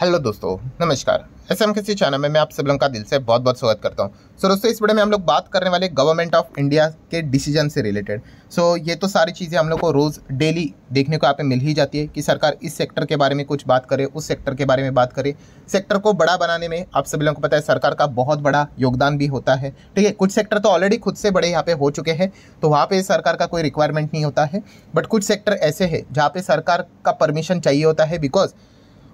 hello दोस्तों नमस्कार S M किसी चैनल में मैं आप सब लोगों का दिल से बहुत बहुत स्वागत करता हूँ सो so, दोस्तों इस वीडियो में हम लोग बात करने वाले गवर्नमेंट ऑफ इंडिया के डिसीजन से रिलेटेड सो so, ये तो सारी चीज़ें हम लोग को रोज़ डेली देखने को यहाँ पे मिल ही जाती है कि सरकार इस सेक्टर के बारे में कुछ बात करे उस सेक्टर के बारे में बात करे सेक्टर को बड़ा बनाने में आप सभी लोगों को पता है सरकार का बहुत बड़ा योगदान भी होता है ठीक है कुछ सेक्टर तो ऑलरेडी खुद से बड़े यहाँ पे हो चुके हैं तो वहाँ पर सरकार का कोई रिक्वायरमेंट नहीं होता है बट कुछ सेक्टर ऐसे है जहाँ पर सरकार का परमिशन चाहिए होता है बिकॉज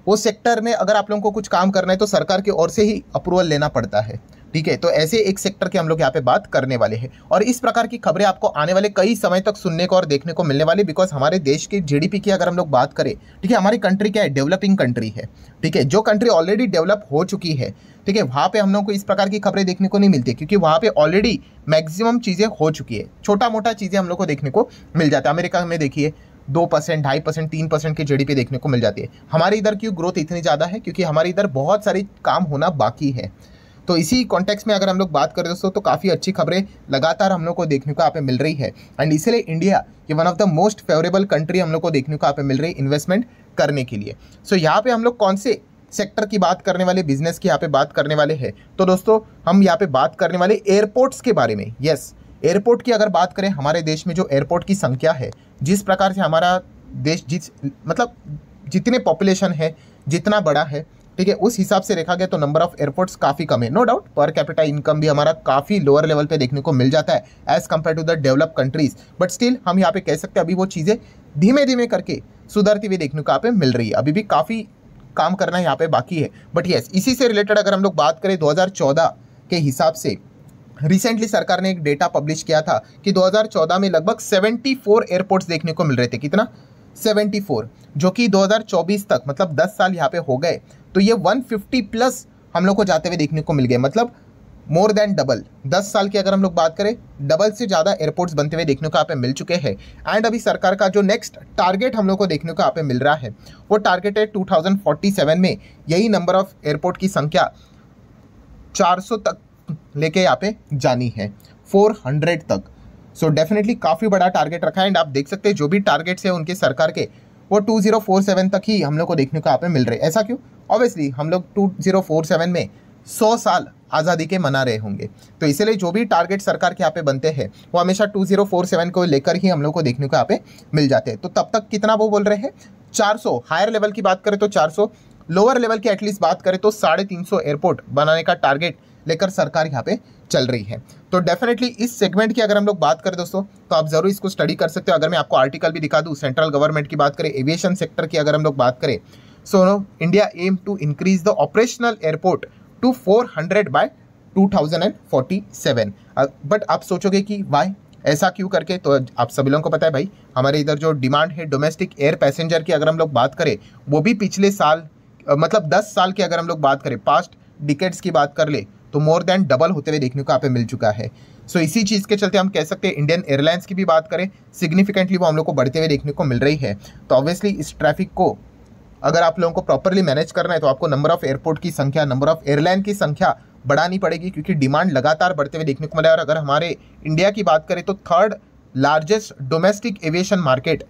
उस सेक्टर में अगर आप लोगों को कुछ काम करना है तो सरकार की ओर से ही अप्रूवल लेना पड़ता है ठीक है तो ऐसे एक सेक्टर की हम लोग यहाँ पे बात करने वाले हैं और इस प्रकार की खबरें आपको आने वाले कई समय तक सुनने को और देखने को मिलने वाली बिकॉज हमारे देश के जीडीपी की अगर हम लोग बात करें ठीक है हमारी कंट्री क्या है डेवलपिंग कंट्री है ठीक है जो कंट्री ऑलरेडी डेवलप हो चुकी है ठीक है वहाँ पे हम लोग को इस प्रकार की खबरें देखने को नहीं मिलती क्योंकि वहाँ पे ऑलरेडी मैक्सिमम चीज़ें हो चुकी है छोटा मोटा चीज़ें हम लोग को देखने को मिल जाता है अमेरिका में देखिए दो परसेंट ढाई परसेंट तीन परसेंट की जीडीपी देखने को मिल जाती है हमारे इधर क्यों ग्रोथ इतनी ज़्यादा है क्योंकि हमारे इधर बहुत सारे काम होना बाकी है तो इसी कॉन्टेक्स्ट में अगर हम लोग बात करें दोस्तों तो काफ़ी अच्छी खबरें लगातार हम लोग को देखने को यहाँ पे मिल रही है एंड इसीलिए इंडिया ये one of the most favourable country हम लोग को देखने को यहाँ पे मिल रही है इन्वेस्टमेंट करने के लिए सो यहाँ पे हम लोग कौन से सेक्टर की बात करने वाले बिजनेस की यहाँ पे बात करने वाले हैं तो दोस्तों हम यहाँ पे बात करने वाले एयरपोर्ट्स के बारे में यस yes, एयरपोर्ट की अगर बात करें हमारे देश में जो एयरपोर्ट की संख्या है जिस प्रकार से हमारा देश जिस मतलब जितने पॉपुलेशन है जितना बड़ा है ठीक है उस हिसाब से देखा गया तो नंबर ऑफ एयरपोर्ट्स काफ़ी कम है नो डाउट पर कैपिटल इनकम भी हमारा काफ़ी लोअर लेवल पे देखने को मिल जाता है as compare to the develop countries but still हम यहाँ पे कह सकते हैं अभी वो चीज़ें धीमे धीमे करके सुधरती हुई देखने को यहाँ पे मिल रही है अभी भी काफ़ी काम करना यहाँ पे बाकी है बट येस इसी से रिलेटेड अगर हम लोग बात करें दो के हिसाब से रिसेंटली सरकार ने एक डेटा पब्लिश किया था कि 2014 में लगभग 74 एयरपोर्ट्स देखने को मिल रहे थे कितना 74 जो कि 2024 तक मतलब 10 साल यहाँ पे हो गए तो ये 150 प्लस हम लोग को जाते हुए देखने को मिल गए मतलब मोर देन डबल दस साल की अगर हम लोग बात करें डबल से ज़्यादा एयरपोर्ट्स बनते हुए देखने को आप मिल चुके हैं एंड अभी सरकार का जो नेक्स्ट टारगेट हम लोग को देखने को आप मिल रहा है वो टारगेट है 2047 में यही नंबर ऑफ एयरपोर्ट की संख्या 400 तक लेके यहाँ पे जानी है 400 तक सो so डेफिनेटली काफ़ी बड़ा टारगेट रखा है एंड आप देख सकते हैं जो भी टारगेट्स हैं उनके सरकार के वो 2047 तक ही हम लोग को देखने को यहाँ पे मिल रहे ऐसा क्यों ऑब्वियसली हम लोग 2047 में 100 साल आज़ादी के मना रहे होंगे तो इसलिए जो भी टारगेट सरकार के यहाँ पे बनते हैं वो हमेशा 2047 को लेकर ही हम लोग को देखने को यहाँ पे मिल जाते हैं तो तब तक कितना वो बोल रहे हैं 400 हायर लेवल की बात करें तो 400 लोअर लेवल की एटलीस्ट बात करें तो साढ़े एयरपोर्ट बनाने का टारगेट लेकर सरकार यहाँ पे चल रही है तो डेफिनेटली इस सेगमेंट की अगर हम लोग बात करें दोस्तों तो आप ज़रूर इसको स्टडी कर सकते हो अगर मैं आपको आर्टिकल भी दिखा दूँ सेंट्रल गवर्नमेंट की बात करें एविएशन सेक्टर की अगर हम लोग बात करें so no India aim to increase the operational airport to four hundred by two thousand and forty seven but आप सोचोगे कि वाई ऐसा क्यों करके तो आप सभी लोगों को पता है भाई हमारे इधर जो डिमांड है डोमेस्टिक एयर पैसेंजर की अगर हम लोग बात करें वो भी पिछले साल मतलब 10 साल की अगर हम लोग बात करें पास्ट डिकेट्स की बात कर ले तो मोर देन डबल होते हुए देखने को यहाँ पे मिल चुका है सो so, इसी चीज़ के चलते हम कह सकते हैं इंडियन एयरलाइंस की भी बात करें सिग्निफिकेंटली वो हम लोग को बढ़ते हुए देखने को मिल रही है तो ऑब्वियसली इस ट्रैफिक को अगर आप लोगों को प्रॉपरली मैनेज करना है तो आपको नंबर ऑफ एयरपोर्ट की संख्या नंबर ऑफ एयरलाइन की संख्या बढ़ानी पड़ेगी क्योंकि डिमांड लगातार बढ़ते हुए देखने को मिला और अगर हमारे इंडिया की बात करें तो third largest domestic aviation market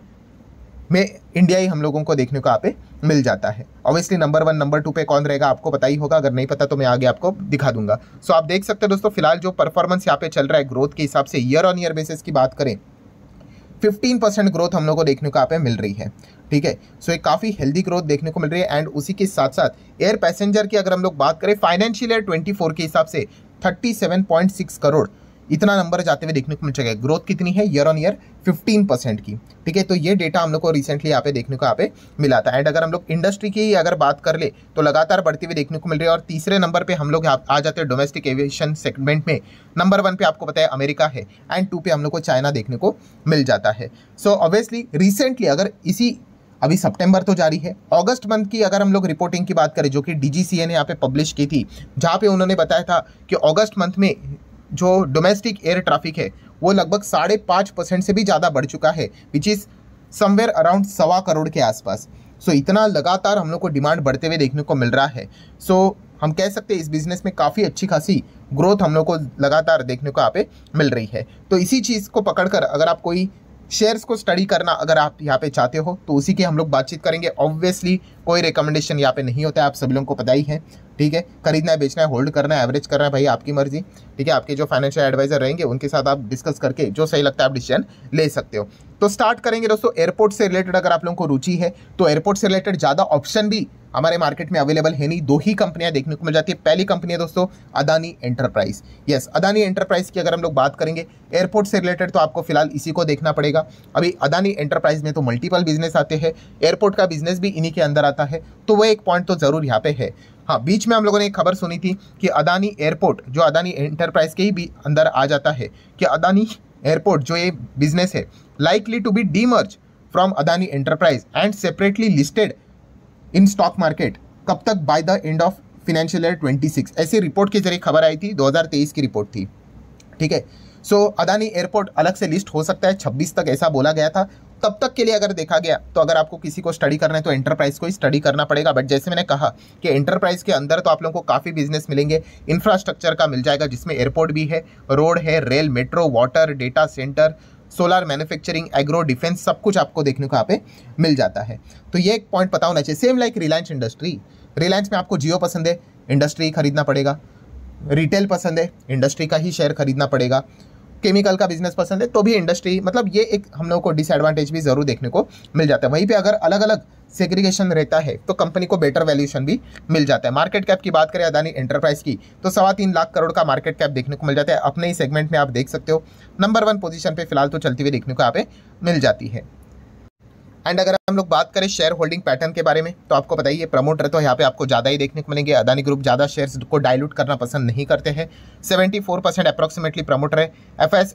में इंडिया ही हम लोगों को देखने को आप मिल जाता है obviously number one number two पे कौन रहेगा आपको पता ही होगा अगर नहीं पता तो मैं आगे आपको दिखा दूंगा सो so, आप देख सकते हैं दोस्तों फिलहाल जो परफॉर्मेंस यहाँ पे चल रहा है ग्रोथ के हिसाब से ईयर ऑन ईयर बेसिस की बात करें 15 परसेंट ग्रोथ हम लोग को देखने को यहाँ पे मिल रही है ठीक है सो एक काफ़ी हेल्दी ग्रोथ देखने को मिल रही है एंड उसी के साथ साथ एयर पैसेंजर की अगर हम लोग बात करें फाइनेंशियल ईयर ट्वेंटी के हिसाब से थर्टी करोड़ इतना नंबर जाते हुए देखने को मिल जाएगा ग्रोथ कितनी है ईयर ऑन ईयर 15 परसेंट की ठीक है तो ये डेटा हम लोग को रिसेंटली यहाँ पे देखने को यहाँ पे मिला था एंड अगर हम लोग इंडस्ट्री की अगर बात कर ले तो लगातार बढ़ते हुए देखने को मिल रही है और तीसरे नंबर पे हम लोग आ जाते हैं डोमेस्टिक एविएशन सेगमेंट में नंबर वन पे आपको पता है अमेरिका है एंड टू पे हम लोग को चाइना देखने को मिल जाता है सो ऑब्वियसली रिसेंटली अगर इसी अभी सितंबर तो जारी है अगस्त मंथ की अगर हम लोग रिपोर्टिंग की बात करें जो कि डीजीसीए ने यहाँ पे पब्लिश की थी जहाँ पे उन्होंने बताया था कि अगस्त मंथ में जो डोमेस्टिक एयर ट्रैफिक है वो लगभग साढ़े पाँच परसेंट से भी ज़्यादा बढ़ चुका है विच इज़ समवेयर अराउंड सवा करोड़ के आसपास सो so, इतना लगातार हम लोग को डिमांड बढ़ते हुए देखने को मिल रहा है सो so, हम कह सकते हैं इस बिज़नेस में काफ़ी अच्छी खासी ग्रोथ हम लोग को लगातार देखने को यहाँ पे मिल रही है तो इसी चीज़ को पकड़कर अगर आप कोई शेयर्स को स्टडी करना अगर आप यहाँ पे चाहते हो तो उसी की हम लोग बातचीत करेंगे ऑब्वियसली कोई रिकमेंडेशन यहाँ पे नहीं होता है आप सभी लोगों को पता ही है ठीक है खरीदना है बेचना है होल्ड करना है एवरेज करना है भाई आपकी मर्जी ठीक है आपके जो फाइनेंशियल एडवाइजर रहेंगे उनके साथ आप डिस्कस करके जो सही लगता है आप डिसीजन ले सकते हो तो स्टार्ट करेंगे दोस्तों एयरपोर्ट से रिलेटेड अगर आप लोगों को रुचि है तो एयरपोर्ट से रिलेटेड ज़्यादा ऑप्शन भी हमारे मार्केट में अवेलेबल है नहीं दो ही कंपनियां देखने को मिल जाती है पहली कंपनी है दोस्तों Adani enterprise yes Adani enterprise की अगर हम लोग बात करेंगे एयरपोर्ट से रिलेटेड तो आपको फिलहाल इसी को देखना पड़ेगा अभी अदानी एंटरप्राइज में तो मल्टीपल बिजनेस आते हैं एयरपोर्ट का बिजनेस भी इन्हीं के अंदर आता है तो वह एक पॉइंट तो ज़रूर यहाँ पे है हाँ बीच में हम लोगों ने एक खबर सुनी थी कि अदानी एयरपोर्ट जो अदानी एंटरप्राइज के ही भी अंदर आ जाता है कि अदानी एयरपोर्ट जो ये बिजनेस है likely to be demerge from Adani enterprise and separately listed in stock market कब तक by the end of financial year 26 ऐसी रिपोर्ट के जरिए खबर आई थी 2023 की रिपोर्ट थी ठीक है सो अदानी एयरपोर्ट अलग से लिस्ट हो सकता है 26 तक ऐसा बोला गया था तब तक के लिए अगर देखा गया तो अगर आपको किसी को स्टडी करना है तो एंटरप्राइज को ही स्टडी करना पड़ेगा बट जैसे मैंने कहा कि एंटरप्राइज के अंदर तो आप लोगों को काफ़ी बिजनेस मिलेंगे इंफ्रास्ट्रक्चर का मिल जाएगा जिसमें एयरपोर्ट भी है रोड है rail metro water data centre solar manufacturing agro defence सब कुछ आपको देखने को यहाँ पे मिल जाता है तो ये एक पॉइंट पता होना चाहिए same like Reliance industry Reliance में आपको जियो पसंद है इंडस्ट्री खरीदना पड़ेगा रिटेल पसंद है इंडस्ट्री का ही शेयर खरीदना पड़ेगा केमिकल का बिजनेस पसंद है तो भी इंडस्ट्री मतलब ये एक हम लोग को डिसएडवांटेज भी ज़रूर देखने को मिल जाता है वहीं पर अगर अलग अलग सेग्रीगेशन रहता है तो कंपनी को बेटर वैल्यूशन भी मिल जाता है मार्केट कैप की बात करें अदानी एंटरप्राइज की तो सवा तीन लाख करोड़ का मार्केट कैप देखने को मिल जाता है अपने ही सेगमेंट में आप देख सकते हो नंबर वन पोजिशन पर फिलहाल तो चलती हुई देखने को आप मिल जाती है एंड अगर हम लोग बात करें शेयर होल्डिंग पैटर्न के बारे में तो आपको बताइए प्रमोटर तो यहाँ पे आपको ज़्यादा ही देखने को मिलेंगे अदानी ग्रुप ज़्यादा शेयर्स को डायलूट करना पसंद नहीं करते हैं seventy four percent approximately promoter है एफ एस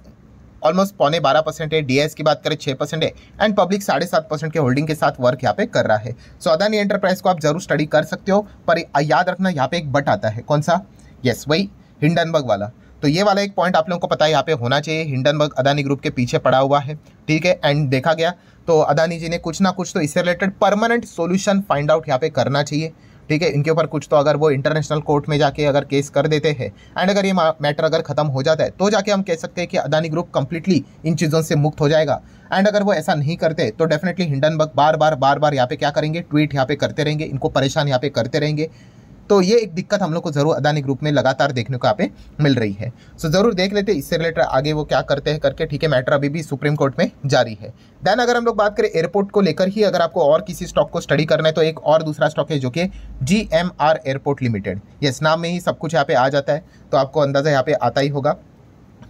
ऑलमोस्ट पौने बारह परसेंट है एस की बात करें छः परसेंट है एंड पब्लिक साढ़े सात परसेंट के होल्डिंग के साथ वर्क यहाँ पे कर रहा है सो अदानी एंटरप्राइज को आप जरूर स्टडी कर सकते हो पर याद रखना यहाँ पे एक बट आता है कौन सा यस वही हिंडनबर्ग वाला तो ये वाला एक पॉइंट आप लोगों को पता है यहाँ पे होना चाहिए हिंडनबर्ग अदानी ग्रुप के पीछे पड़ा हुआ है ठीक है एंड देखा गया तो अदानी जी ने कुछ ना कुछ तो इससे related permanent solution find out यहाँ पे करना चाहिए ठीक है इनके ऊपर कुछ तो अगर वो इंटरनेशनल कोर्ट में जाके अगर केस कर देते हैं एंड अगर ये मैटर अगर खत्म हो जाता है तो जाके हम कह सकते हैं कि अदानी ग्रुप कंप्लीटली इन चीज़ों से मुक्त हो जाएगा एंड अगर वो ऐसा नहीं करते तो डेफिनेटली हिंडनबर्ग बार बार बार बार यहाँ पे क्या करेंगे ट्वीट यहाँ पे करते रहेंगे इनको परेशान यहाँ पे करते रहेंगे तो ये एक दिक्कत हम लोग को जरूर अदानी ग्रुप में लगातार देखने को यहाँ पे मिल रही है सो so, जरूर देख लेते इससे रिलेटेड आगे वो क्या करते हैं करके ठीक है मैटर अभी भी सुप्रीम कोर्ट में जारी है देन अगर हम लोग बात करें एयरपोर्ट को लेकर ही अगर आपको और किसी स्टॉक को स्टडी करना है तो एक और दूसरा स्टॉक है जो कि जी एयरपोर्ट लिमिटेड यस नाम में ही सब कुछ यहाँ पे आ जाता है तो आपको अंदाज़ा यहाँ पे आता ही होगा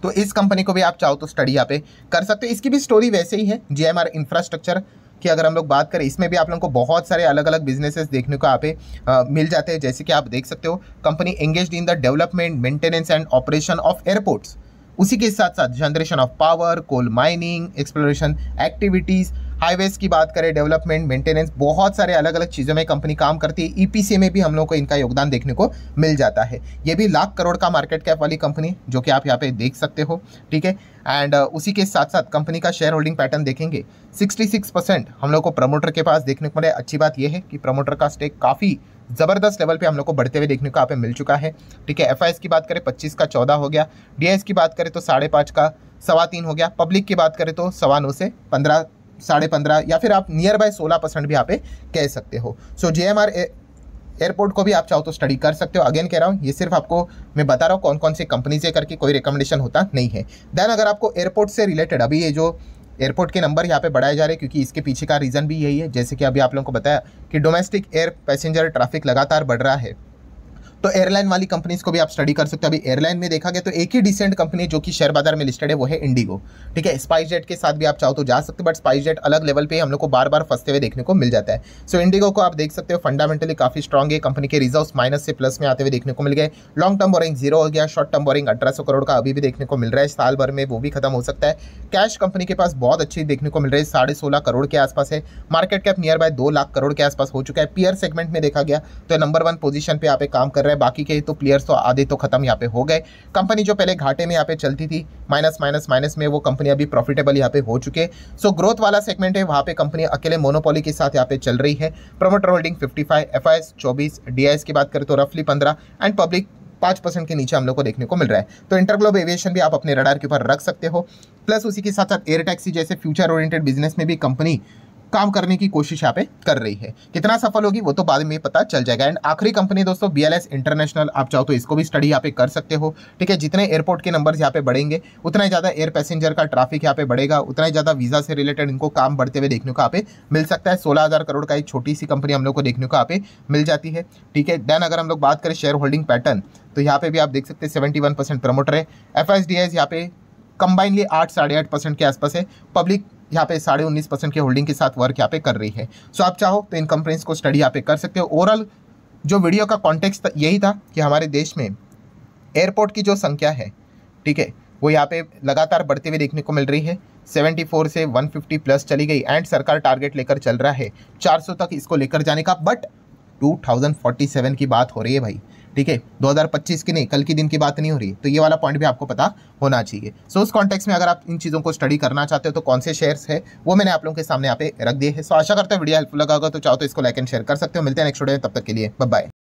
तो इस कंपनी को भी आप चाहो तो स्टडी यहाँ पे कर सकते हो इसकी भी स्टोरी वैसे ही है जी इंफ्रास्ट्रक्चर की अगर हम लोग बात करें इसमें भी आप लोगों को बहुत सारे अलग अलग बिजनेसेस देखने को आप मिल जाते हैं जैसे कि आप देख सकते हो company engage in the development maintenance and operation of airports उसी के साथ साथ generation of power coal mining exploration activities highways की बात करें डेवलपमेंट मेंटेनेंस बहुत सारे अलग अलग चीज़ों में कंपनी काम करती है ई e में भी हम लोग को इनका योगदान देखने को मिल जाता है ये भी लाख करोड़ का मार्केट कैप वाली कंपनी जो कि आप यहाँ पे देख सकते हो ठीक है एंड uh, उसी के साथ साथ कंपनी का शेयर होल्डिंग पैटर्न देखेंगे 66 परसेंट हम लोग को प्रमोटर के पास देखने को मिले अच्छी बात यह है कि प्रमोटर का स्टेक काफ़ी ज़बरदस्त लेवल पे हम लोग को बढ़ते हुए देखने को यहाँ पे मिल चुका है ठीक है एफ की बात करें पच्चीस का चौदह हो गया डी की बात करें तो साढ़े पाँच का सवा तीन हो गया पब्लिक की बात करें तो सवा नौ से पंद्रह साढ़े पंद्रह या फिर आप नियर बाय सोलह परसेंट भी यहाँ पे कह सकते हो सो जे एयरपोर्ट को भी आप चाहो तो स्टडी कर सकते हो अगेन कह रहा हूँ ये सिर्फ आपको मैं बता रहा हूँ कौन कौन सी कंपनी से करके कोई रिकमेंडेशन होता नहीं है देन अगर आपको एयरपोर्ट से रिलेटेड अभी ये जो एयरपोर्ट के नंबर यहाँ पे बढ़ाए जा रहे हैं क्योंकि इसके पीछे का रीज़न भी यही है जैसे कि अभी आप लोगों को बताया कि डोमेस्टिक एयर पैसेंजर ट्रैफिक लगातार बढ़ रहा है तो एयरलाइन वाली कंपनीज को भी आप स्टडी कर सकते हो अभी एयरलाइन में देखा गया तो एक ही डिसेंट कंपनी जो कि शेयर बाजार में लिस्टेड है वो है इंडिगो ठीक है स्पाइस जेट के साथ भी आप चाहो तो जा सकते हो बट स्पाइस जेट अलग लेवल पे हम लोग को बार बार फंसते हुए देखने को मिल जाता है सो so, इंडिगो को आप देख सकते हो फंडामेंटली काफी स्ट्रॉग है कंपनी के रिजर्व माइनस से प्लस में आते हुए देखने को मिल गए लॉन्ग टर्म बोरिंग जीरो हो गया शॉर्ट टर्म बोरिंग अठारह करोड़ का अभी भी देखने को मिल रहा है साल भर में वो भी खत्म हो सकता है कैश कंपनी के पास बहुत अच्छी देखने को मिल रही है साढ़े सोलह करोड़ के आसपास है मार्केट कैप नियर बाय दो लाख करोड़ के आसपास हो चुका है पियर सेगमेंट में देखा गया तो नंबर वन पोजीशन पे आप काम कर रहे रहा है बाकी के तो प्लेयर्स तो आधे तो खत्म यहाँ पे हो गए कंपनी जो पहले घाटे में यहाँ पे चलती थी माइनस माइनस माइनस में वो कंपनी अभी प्रॉफिटेबल यहाँ पे हो चुके सो ग्रोथ वाला सेगमेंट है वहाँ पे कंपनी अकेले मोनोपोली के साथ यहाँ पे चल रही है promoter holding fifty five F I की बात करें तो रफली पंद्रह एंड पब्लिक पाँच परसेंट के नीचे हम लोग को देखने को मिल रहा है तो इंटरग्लोब एविएशन भी आप अपने रडार के ऊपर रख सकते हो प्लस उसी के साथ साथ एयर टैक्सी जैसे फ्यूचर ओरिएंटेड बिजनेस में भी कंपनी काम करने की कोशिश यहाँ पे कर रही है कितना सफल होगी वो तो बाद में पता चल जाएगा एंड आखिरी कंपनी दोस्तों बी इंटरनेशनल आप चाहो तो इसको भी स्टडी यहाँ पे कर सकते हो ठीक है जितने एयरपोर्ट के नंबर यहाँ पे बढ़ेंगे उतना ज़्यादा एयर पैसेंजर का ट्रैफिक यहाँ पे बढ़ेगा उतना ही ज़्यादा वीज़ा से रिलेटेड इनको काम बढ़ते हुए देखने को यहाँ पे मिल सकता है सोलह हज़ार करोड़ का एक छोटी सी कंपनी हम लोग को देखने को यहाँ पे मिल जाती है ठीक है देन अगर हम लोग बात करें शेयर होल्डिंग पैटर्न तो यहाँ पे भी आप देख सकते हैं सेवेंटी वन परसेंट प्रमोटर है एफ एस डी एस यहाँ पे कंबाइनली आठ साढ़े आठ परसेंट के आसपास है पब्लिक यहाँ पे साढ़े उन्नीस परसेंट के होल्डिंग के साथ वर्क यहाँ पे कर रही है सो आप चाहो तो इन कंपनीज को स्टडी यहाँ पे कर सकते हो ओवरऑल जो वीडियो का कॉन्टेक्स्ट यही था कि हमारे देश में एयरपोर्ट की जो संख्या है ठीक है वो यहाँ पे लगातार बढ़ते हुए देखने को मिल रही है 74 से 150 प्लस चली गई एंड सरकार टारगेट लेकर चल रहा है 400 तक इसको लेकर जाने का बट 2047 की बात हो रही है भाई ठीक है 2025 की नहीं कल की दिन की बात नहीं हो रही तो ये वाला पॉइंट भी आपको पता होना चाहिए सो so, उस कॉन्टेक्स में अगर आप इन चीज़ों को स्टडी करना चाहते हो तो कौन से शेयर्स है वो मैंने आप लोगों के सामने यहाँ पे रख दिए है सो so, आशा करता हैं वीडियो हेल्पफुल लगा होगा तो चाहो तो इसको लाइक एंड शेयर कर सकते हो मिलते हैं नेक्स्ट वीडियो में तब तक के लिए बाय